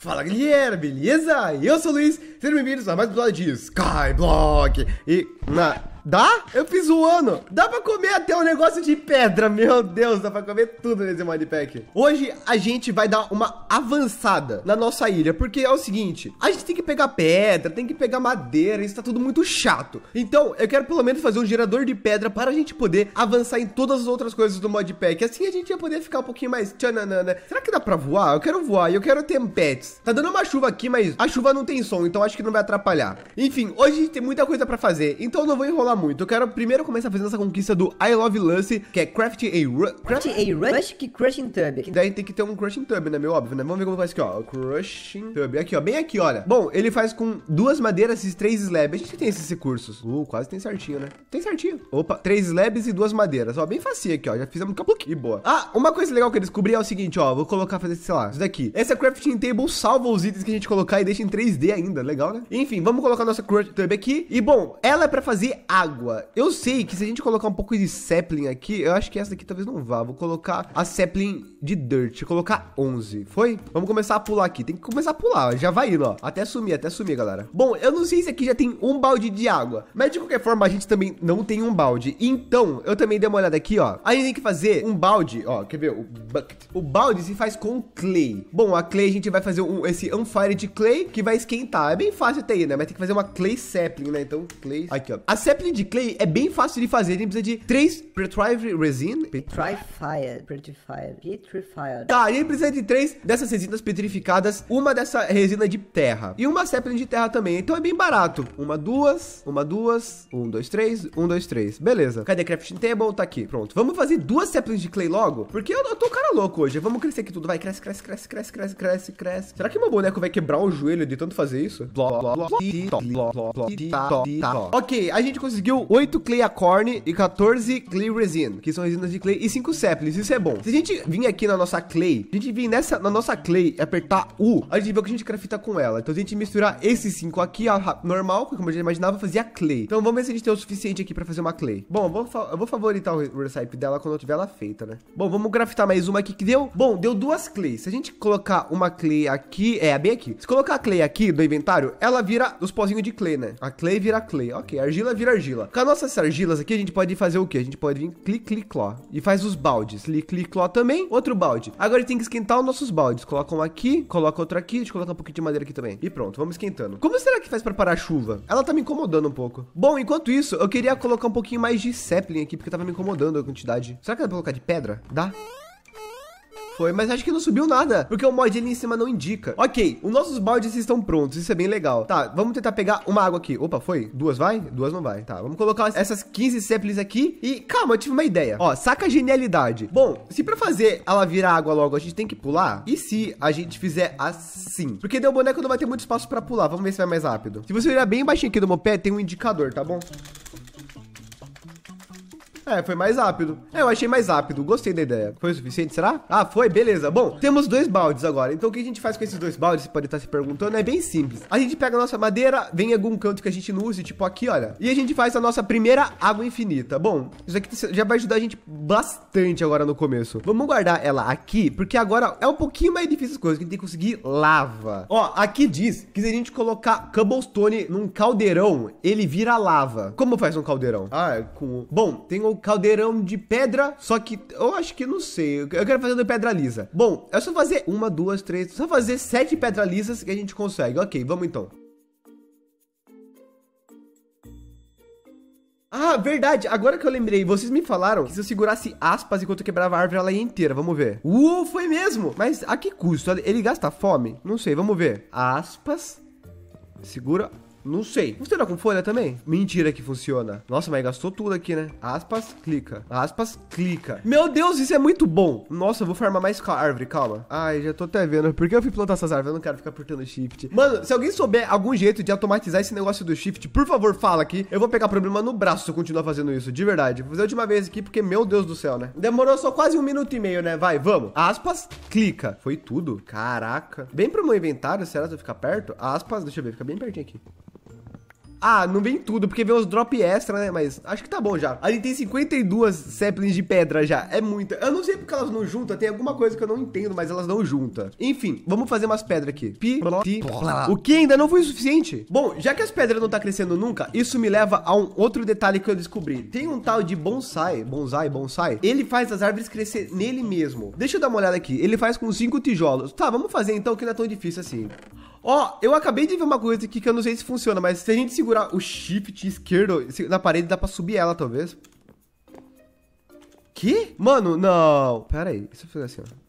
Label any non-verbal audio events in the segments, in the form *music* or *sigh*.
Fala galera, beleza? Eu sou o Luiz, sejam bem-vindos a mais um episódio de Skyblock. E na Dá? Eu fiz um ano. Dá pra comer até um negócio de pedra. Meu Deus, dá pra comer tudo nesse modpack. Hoje a gente vai dar uma avançada na nossa ilha. Porque é o seguinte, a gente tem que pegar pedra, tem que pegar madeira. Isso tá tudo muito chato. Então eu quero pelo menos fazer um gerador de pedra para a gente poder avançar em todas as outras coisas do modpack. Assim a gente ia poder ficar um pouquinho mais tchananana. Será que dá pra voar? Eu quero voar e eu quero ter pets. Tá dando uma chuva aqui, mas a chuva não tem som. Então acho que não vai atrapalhar. Enfim, hoje a gente tem muita coisa pra fazer. Então eu não vou enrolar muito. Eu quero primeiro começar fazendo essa conquista do I Love Lucy, que é Craft a, Rush. craft a Rush que Crushing Tub. Daí tem que ter um Crushing Tub, né, meu? Óbvio, né? Vamos ver como faz aqui, ó. Crushing Tub. Aqui, ó. Bem aqui, olha. Bom, ele faz com duas madeiras e três slabs. A gente tem esses recursos. Uh, quase tem certinho, né? Tem certinho. Opa, três slabs e duas madeiras. Ó, bem facinho aqui, ó. Já fizemos capluc e boa. Ah, uma coisa legal que eu descobri é o seguinte, ó. Vou colocar, fazer, sei lá, isso daqui. Essa Crafting Table salva os itens que a gente colocar e deixa em 3D ainda. Legal, né? Enfim, vamos colocar nossa Crush Tub aqui. E, bom, ela é pra fazer a água. Eu sei que se a gente colocar um pouco de sapling aqui, eu acho que essa daqui talvez não vá. Vou colocar a sapling de dirt. Vou colocar 11. Foi? Vamos começar a pular aqui. Tem que começar a pular. Já vai indo, ó. Até sumir, até sumir, galera. Bom, eu não sei se aqui já tem um balde de água. Mas de qualquer forma, a gente também não tem um balde. Então, eu também dei uma olhada aqui, ó. A gente tem que fazer um balde, ó. Quer ver? O bucket. O balde se faz com clay. Bom, a clay a gente vai fazer um, esse unfire de clay que vai esquentar. É bem fácil até aí, né? Mas tem que fazer uma clay sapling, né? Então, clay... Aqui, ó. A sapling de clay é bem fácil de fazer. A gente precisa de três Petrified Resin. Petrified. Petrified. Petrified. Tá, a gente precisa de três dessas resinas petrificadas. Uma dessa resina de terra. E uma Zeppelin de terra também. Então é bem barato. Uma, duas. Uma, duas. Um, dois, três. Um, dois, três. Beleza. Cadê crafting table? Tá aqui. Pronto. Vamos fazer duas Zeppelins de clay logo? Porque eu, eu tô cara louco hoje. Vamos crescer aqui tudo. Vai, cresce, cresce, cresce, cresce, cresce, cresce, cresce. Será que meu boneco vai quebrar o joelho de tanto fazer isso? Ok, a gente conseguiu conseguiu 8 clay acorn e 14 clay resin, que são resinas de clay, e 5 saplings. Isso é bom. Se a gente vir aqui na nossa clay, a gente vir nessa, na nossa clay e apertar U, a gente vê o que a gente crafta com ela. Então, se a gente misturar esses 5 aqui, a normal, como a gente imaginava, fazia clay. Então, vamos ver se a gente tem o suficiente aqui pra fazer uma clay. Bom, vou eu vou favoritar o recipe dela quando eu tiver ela feita, né? Bom, vamos craftar mais uma aqui que deu. Bom, deu duas clays. Se a gente colocar uma clay aqui, é, bem aqui. Se colocar a clay aqui do inventário, ela vira os pozinhos de clay, né? A clay vira clay. Ok, argila vira argila argila. Com as nossas argilas aqui, a gente pode fazer o quê? A gente pode vir clic, clic, cló. E faz os baldes. Clic, clic, cló também. Outro balde. Agora tem que esquentar os nossos baldes. Coloca um aqui, coloca outro aqui. Deixa eu colocar um pouquinho de madeira aqui também. E pronto, vamos esquentando. Como será que faz para parar a chuva? Ela tá me incomodando um pouco. Bom, enquanto isso, eu queria colocar um pouquinho mais de sapling aqui, porque tava tá me incomodando a quantidade. Será que dá pra colocar de pedra? Dá? Foi, mas acho que não subiu nada, porque o mod ali em cima não indica. Ok, os nossos baldes estão prontos, isso é bem legal. Tá, vamos tentar pegar uma água aqui. Opa, foi? Duas vai? Duas não vai. Tá, vamos colocar essas 15 seples aqui e... Calma, eu tive uma ideia. Ó, saca a genialidade. Bom, se pra fazer ela virar água logo, a gente tem que pular? E se a gente fizer assim? Porque deu boneco não vai ter muito espaço pra pular. Vamos ver se vai mais rápido. Se você olhar bem baixinho aqui do meu pé, tem um indicador, tá bom? É, foi mais rápido. É, eu achei mais rápido. Gostei da ideia. Foi o suficiente, será? Ah, foi, beleza. Bom, temos dois baldes agora. Então o que a gente faz com esses dois baldes? Você pode estar se perguntando. É bem simples. A gente pega a nossa madeira, vem em algum canto que a gente não use, tipo aqui, olha. E a gente faz a nossa primeira água infinita. Bom, isso aqui tá já vai ajudar a gente bastante agora no começo. Vamos guardar ela aqui, porque agora é um pouquinho mais difícil as coisas, que a gente tem que conseguir lava. Ó, aqui diz que se a gente colocar cobblestone num caldeirão, ele vira lava. Como faz um caldeirão? Ah, é com... Bom, tem o caldeirão de pedra, só que eu acho que não sei. Eu quero fazer de pedra lisa. Bom, é só fazer uma, duas, três, só fazer sete pedra lisas que a gente consegue. Ok, vamos então. Ah, verdade. Agora que eu lembrei, vocês me falaram que se eu segurasse aspas enquanto eu quebrava a árvore, ela ia inteira. Vamos ver. Uou, foi mesmo. Mas a que custo? Ele gasta fome? Não sei, vamos ver. Aspas. Segura não sei. Funciona tá com folha também? Mentira que funciona. Nossa, mas gastou tudo aqui, né? Aspas, clica. Aspas, clica. Meu Deus, isso é muito bom. Nossa, eu vou farmar mais árvore, calma. Ai, já tô até vendo. Por que eu fui plantar essas árvores? Eu não quero ficar apertando shift. Mano, se alguém souber algum jeito de automatizar esse negócio do shift, por favor, fala aqui. Eu vou pegar problema no braço se eu continuar fazendo isso, de verdade. Vou fazer a última vez aqui, porque, meu Deus do céu, né? Demorou só quase um minuto e meio, né? Vai, vamos. Aspas, clica. Foi tudo. Caraca. Bem pro meu inventário, será que eu ficar perto? Aspas, deixa eu ver, fica bem pertinho aqui. Ah, não vem tudo, porque vem os drop extra, né? Mas acho que tá bom já. Ali tem 52 Zeppelins de pedra já. É muita. Eu não sei porque elas não juntam. Tem alguma coisa que eu não entendo, mas elas não juntam. Enfim, vamos fazer umas pedras aqui. Pi, pi, o que ainda não foi o suficiente. Bom, já que as pedras não tá crescendo nunca, isso me leva a um outro detalhe que eu descobri. Tem um tal de bonsai, bonsai, bonsai. Ele faz as árvores crescer nele mesmo. Deixa eu dar uma olhada aqui. Ele faz com cinco tijolos. Tá, vamos fazer então, que não é tão difícil assim. Ó, oh, eu acabei de ver uma coisa aqui que eu não sei se funciona, mas se a gente segurar o shift esquerdo na parede, dá pra subir ela, talvez. Que? Mano, não. Pera aí, Deixa eu fazer assim, ó.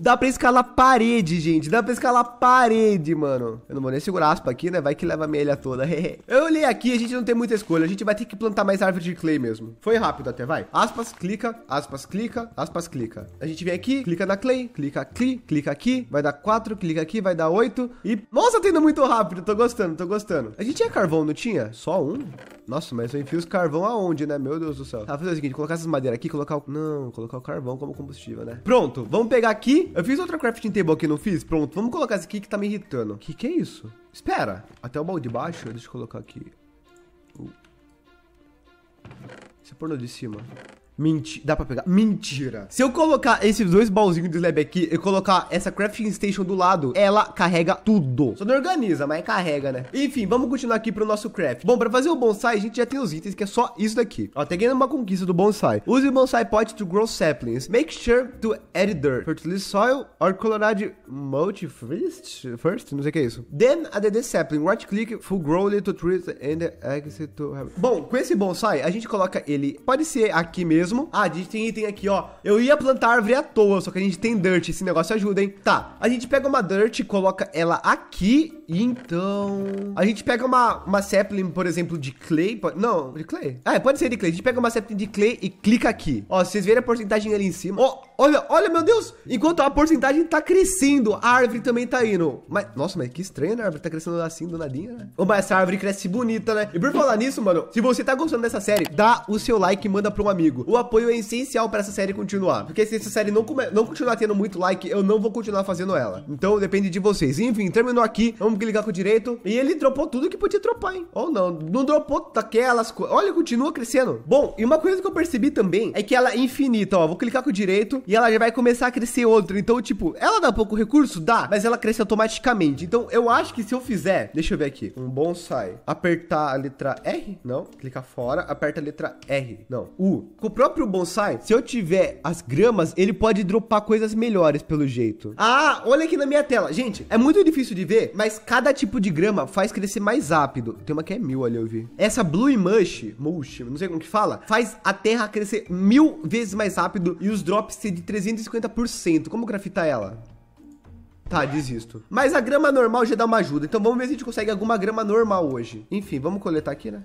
Dá pra escalar parede, gente. Dá pra escalar parede, mano. Eu não vou nem segurar aspa aqui, né? Vai que leva a minha ilha toda. *laughs* eu olhei aqui, a gente não tem muita escolha. A gente vai ter que plantar mais árvore de clay mesmo. Foi rápido até, vai. Aspas, clica, aspas, clica, aspas, clica. A gente vem aqui, clica na clay, clica aqui, clica aqui. Vai dar 4, clica aqui, vai dar 8. E, nossa, tá indo muito rápido. Tô gostando, tô gostando. A gente tinha carvão, não tinha? Só um? Nossa, mas eu enfio os carvão aonde, né? Meu Deus do céu. Tá, fazer o seguinte, colocar essas madeiras aqui, colocar o... Não, colocar o carvão como combustível, né? Pronto, vamos pegar aqui eu fiz outra crafting table aqui, não fiz? Pronto, vamos colocar esse aqui que tá me irritando. Que que é isso? Espera, até o balde de baixo, deixa eu colocar aqui. Uh. Você pôr no de cima. Mentira. Dá pra pegar? Mentira. Se eu colocar esses dois baúzinhos de slab aqui e colocar essa crafting station do lado, ela carrega tudo. Só não organiza, mas carrega, né? Enfim, vamos continuar aqui pro nosso craft. Bom, pra fazer o bonsai, a gente já tem os itens, que é só isso daqui. Ó, até ganhando uma conquista do bonsai. Use o bonsai pot to grow saplings. Make sure to add dirt, fertile soil, or colored mulch first? First? Não sei o que é isso. Then add the sapling. Right click, full grow little trees and exit to... Bom, com esse bonsai, a gente coloca ele... Pode ser aqui mesmo mesmo. Ah, a gente tem item aqui, ó. Eu ia plantar árvore à toa, só que a gente tem dirt. Esse negócio ajuda, hein? Tá, a gente pega uma dirt, coloca ela aqui então... A gente pega uma, uma sapling, por exemplo, de clay. Pode... Não, de clay. Ah, pode ser de clay. A gente pega uma sapling de clay e clica aqui. Ó, vocês verem a porcentagem ali em cima. Ó, olha, olha, meu Deus. Enquanto a porcentagem tá crescendo, a árvore também tá indo. Mas, nossa, mas que estranho, né? A árvore tá crescendo assim, do nadinha, né? Ô, mas essa árvore cresce bonita, né? E por falar nisso, mano, se você tá gostando dessa série, dá o seu like e manda pra um amigo. O apoio é essencial pra essa série continuar. Porque se essa série não, come... não continuar tendo muito like, eu não vou continuar fazendo ela. Então, depende de vocês. Enfim, terminou aqui. Vamos Clicar ligar com o direito. E ele dropou tudo que podia dropar, hein? Ou não, não dropou daquelas coisas. Olha, continua crescendo. Bom, e uma coisa que eu percebi também é que ela é infinita, ó. Vou clicar com o direito e ela já vai começar a crescer outra. Então, tipo, ela dá pouco recurso? Dá, mas ela cresce automaticamente. Então, eu acho que se eu fizer, deixa eu ver aqui, um bonsai, apertar a letra R, não, clicar fora, aperta a letra R, não, U. Com o próprio bonsai, se eu tiver as gramas, ele pode dropar coisas melhores, pelo jeito. Ah, olha aqui na minha tela. Gente, é muito difícil de ver, mas Cada tipo de grama faz crescer mais rápido. Tem uma que é mil ali, eu vi. Essa Blue Mush, Mush, não sei como que fala, faz a terra crescer mil vezes mais rápido e os drops ser de 350%. Como grafitar ela? Tá, desisto. Mas a grama normal já dá uma ajuda. Então vamos ver se a gente consegue alguma grama normal hoje. Enfim, vamos coletar aqui, né?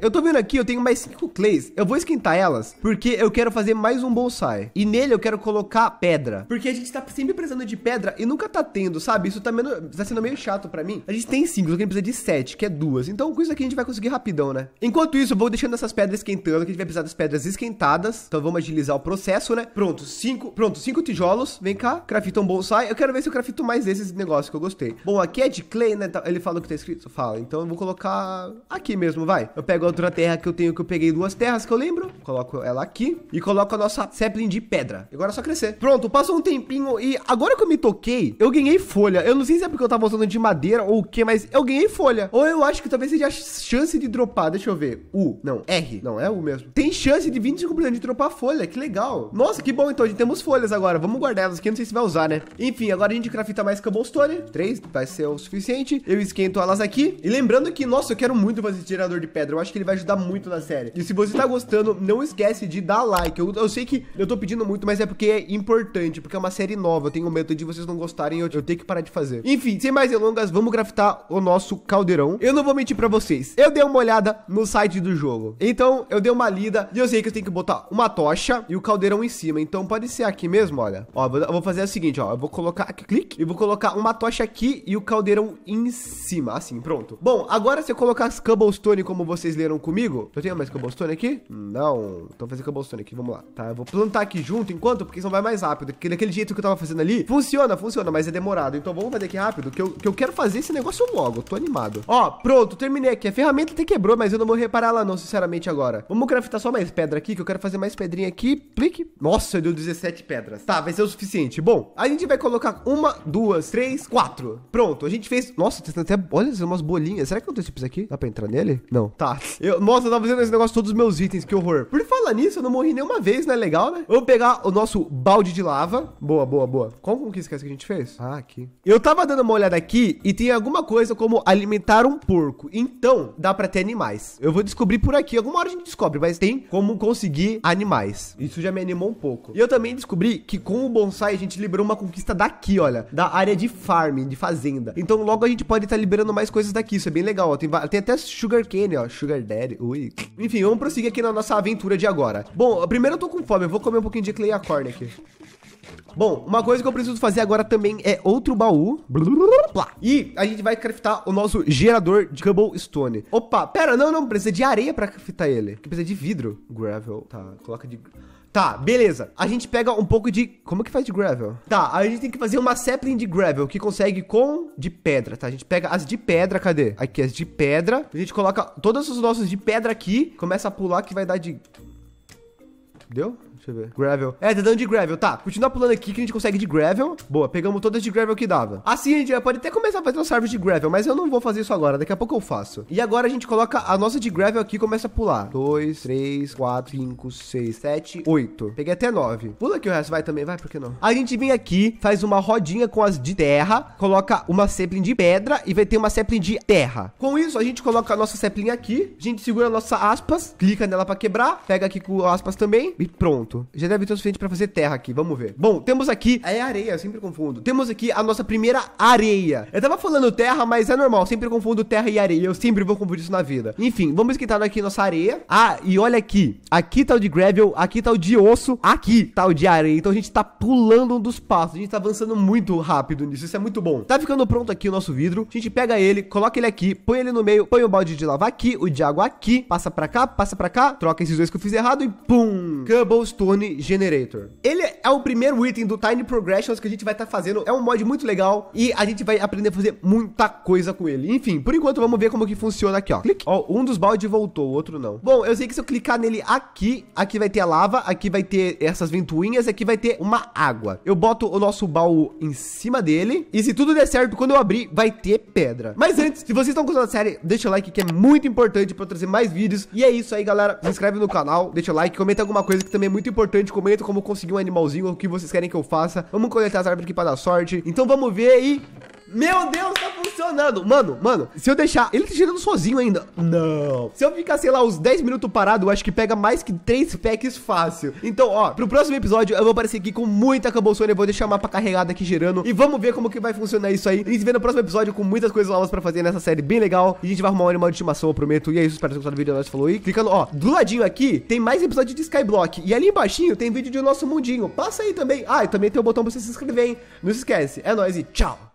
Eu tô vendo aqui, eu tenho mais cinco clays. Eu vou esquentar elas, porque eu quero fazer mais um bonsai. E nele eu quero colocar pedra. Porque a gente tá sempre precisando de pedra e nunca tá tendo, sabe? Isso tá, meio, tá sendo meio chato pra mim. A gente tem cinco, só que a gente precisa de sete, que é duas. Então com isso aqui a gente vai conseguir rapidão, né? Enquanto isso, eu vou deixando essas pedras esquentando, que a gente vai precisar das pedras esquentadas. Então vamos agilizar o processo, né? Pronto, cinco, pronto, cinco tijolos. Vem cá, crafito um bonsai. Eu quero ver se eu crafito mais desses negócios que eu gostei. Bom, aqui é de clay, né? Ele falou que tá escrito? Fala. Então eu vou colocar aqui mesmo, vai. Eu pego outra terra que eu tenho, que eu peguei duas terras, que eu lembro. Coloco ela aqui e coloco a nossa Zeppelin de pedra. Agora é só crescer. Pronto, passou um tempinho e agora que eu me toquei, eu ganhei folha. Eu não sei se é porque eu tava usando de madeira ou o que, mas eu ganhei folha. Ou eu acho que talvez seja a chance de dropar, deixa eu ver. U, não, R, não, é U mesmo. Tem chance de 25% de dropar folha, que legal. Nossa, que bom, então, a gente temos folhas agora. Vamos guardar elas aqui, não sei se vai usar, né? Enfim, agora a gente crafta mais cobblestone. Três, vai ser o suficiente. Eu esquento elas aqui. E lembrando que, nossa, eu quero muito fazer tirador de pedra. Eu acho que ele vai ajudar muito na série. E se você tá gostando, não esquece de dar like. Eu, eu sei que eu tô pedindo muito, mas é porque é importante, porque é uma série nova. Eu tenho medo de vocês não gostarem eu, eu tenho que parar de fazer. Enfim, sem mais delongas, vamos craftar o nosso caldeirão. Eu não vou mentir pra vocês. Eu dei uma olhada no site do jogo. Então, eu dei uma lida e eu sei que eu tenho que botar uma tocha e o caldeirão em cima. Então, pode ser aqui mesmo, olha. Ó, eu vou fazer o seguinte, ó. Eu vou colocar aqui, clique, e vou colocar uma tocha aqui e o caldeirão em cima. Assim, pronto. Bom, agora se eu colocar as cobblestone, como vocês leram comigo? Eu tenho mais cobblestone aqui? Não. Então fazer cobblestone aqui, vamos lá. Tá, eu vou plantar aqui junto enquanto, porque senão vai mais rápido. Porque daquele jeito que eu tava fazendo ali, funciona, funciona, mas é demorado. Então vamos fazer aqui rápido, que eu, que eu quero fazer esse negócio logo. tô animado. Ó, pronto, terminei aqui. A ferramenta até quebrou, mas eu não vou reparar lá não, sinceramente, agora. Vamos craftar só mais pedra aqui, que eu quero fazer mais pedrinha aqui. Plique. Nossa, deu 17 pedras. Tá, vai ser o suficiente. Bom, a gente vai colocar uma, duas, três, quatro. Pronto, a gente fez... Nossa, tá tem até... Olha, umas bolinhas. Será que eu tenho esse aqui? Dá pra entrar nele? Não. Tá. Eu, nossa, eu tava fazendo esse negócio todos os meus itens, que horror. Por falar nisso, eu não morri nenhuma vez, né? Legal, né? Vamos pegar o nosso balde de lava. Boa, boa, boa. Qual conquista é que a gente fez? Ah, aqui. Eu tava dando uma olhada aqui e tem alguma coisa como alimentar um porco. Então, dá pra ter animais. Eu vou descobrir por aqui. Alguma hora a gente descobre, mas tem como conseguir animais. Isso já me animou um pouco. E eu também descobri que com o bonsai a gente liberou uma conquista daqui, olha. Da área de farm, de fazenda. Então logo a gente pode estar tá liberando mais coisas daqui. Isso é bem legal, ó. Tem, tem até sugar cane, ó. Sugar dead. Ui. Enfim, vamos prosseguir aqui na nossa aventura de agora. Bom, primeiro eu tô com fome, eu vou comer um pouquinho de clay acorn aqui. Bom, uma coisa que eu preciso fazer agora também é outro baú. E a gente vai craftar o nosso gerador de cobblestone. Opa, pera, não, não, precisa de areia pra craftar ele. Precisa de vidro. Gravel, tá, coloca de... Tá, beleza. A gente pega um pouco de... Como é que faz de gravel? Tá, a gente tem que fazer uma sapling de gravel, que consegue com de pedra, tá? A gente pega as de pedra, cadê? Aqui, as de pedra. A gente coloca todos os nossos de pedra aqui. Começa a pular que vai dar de... Deu? Deixa eu ver. Gravel. É, tá dando de gravel. Tá, continuar pulando aqui que a gente consegue de gravel. Boa, pegamos todas de gravel que dava. Assim a gente pode até começar a fazer umas árvores de gravel, mas eu não vou fazer isso agora. Daqui a pouco eu faço. E agora a gente coloca a nossa de gravel aqui e começa a pular. Dois, três, quatro, cinco, seis, sete, oito. Peguei até nove. Pula aqui o resto, vai também, vai, por que não? A gente vem aqui, faz uma rodinha com as de terra, coloca uma sapling de pedra e vai ter uma sapling de terra. Com isso, a gente coloca a nossa sapling aqui, a gente segura a nossa aspas, clica nela para quebrar, pega aqui com aspas também e pronto. Já deve ter o suficiente para fazer terra aqui, vamos ver. Bom, temos aqui. É areia, eu sempre confundo. Temos aqui a nossa primeira areia. Eu tava falando terra, mas é normal. Sempre confundo terra e areia. Eu sempre vou confundir isso na vida. Enfim, vamos esquentar aqui nossa areia. Ah, e olha aqui. Aqui tá o de gravel, aqui tá o de osso, aqui tá o de areia. Então a gente tá pulando um dos passos. A gente tá avançando muito rápido nisso. Isso é muito bom. Tá ficando pronto aqui o nosso vidro. A gente pega ele, coloca ele aqui, põe ele no meio, põe o balde de lavar aqui, o de água aqui, passa pra cá, passa pra cá, troca esses dois que eu fiz errado e pum! Cobblestone Stone Generator. Ele é o primeiro item do Tiny Progressions que a gente vai estar tá fazendo. É um mod muito legal e a gente vai aprender a fazer muita coisa com ele. Enfim, por enquanto vamos ver como que funciona aqui, ó. Clique. Ó, um dos baldes voltou, o outro não. Bom, eu sei que se eu clicar nele aqui, aqui vai ter a lava, aqui vai ter essas ventoinhas, aqui vai ter uma água. Eu boto o nosso baú em cima dele e se tudo der certo, quando eu abrir, vai ter pedra. Mas antes, se vocês estão gostando da série, deixa o like que é muito importante para trazer mais vídeos. E é isso aí, galera. Se inscreve no canal, deixa o like, comenta alguma coisa que também é muito importante. Comenta como conseguir um animalzinho, o que vocês querem que eu faça. Vamos coletar as árvores aqui pra dar sorte. Então vamos ver e meu Deus, tá funcionando. Mano, mano, se eu deixar. Ele tá girando sozinho ainda. Não. Se eu ficar, sei lá, uns 10 minutos parado, eu acho que pega mais que 3 packs fácil. Então, ó, pro próximo episódio eu vou aparecer aqui com muita cambolsônia. Eu vou deixar o mapa carregado aqui girando. E vamos ver como que vai funcionar isso aí. A se vê no próximo episódio com muitas coisas novas pra fazer nessa série bem legal. E a gente vai arrumar um animal de estimação, eu prometo. E é isso, espero que vocês gostaram do vídeo. Nós falou aí. Clicando, ó, do ladinho aqui tem mais episódio de Skyblock. E ali embaixo tem vídeo do nosso mundinho. Passa aí também. Ah, e também tem o botão pra você se inscrever, hein? Não se esquece. É nóis e tchau.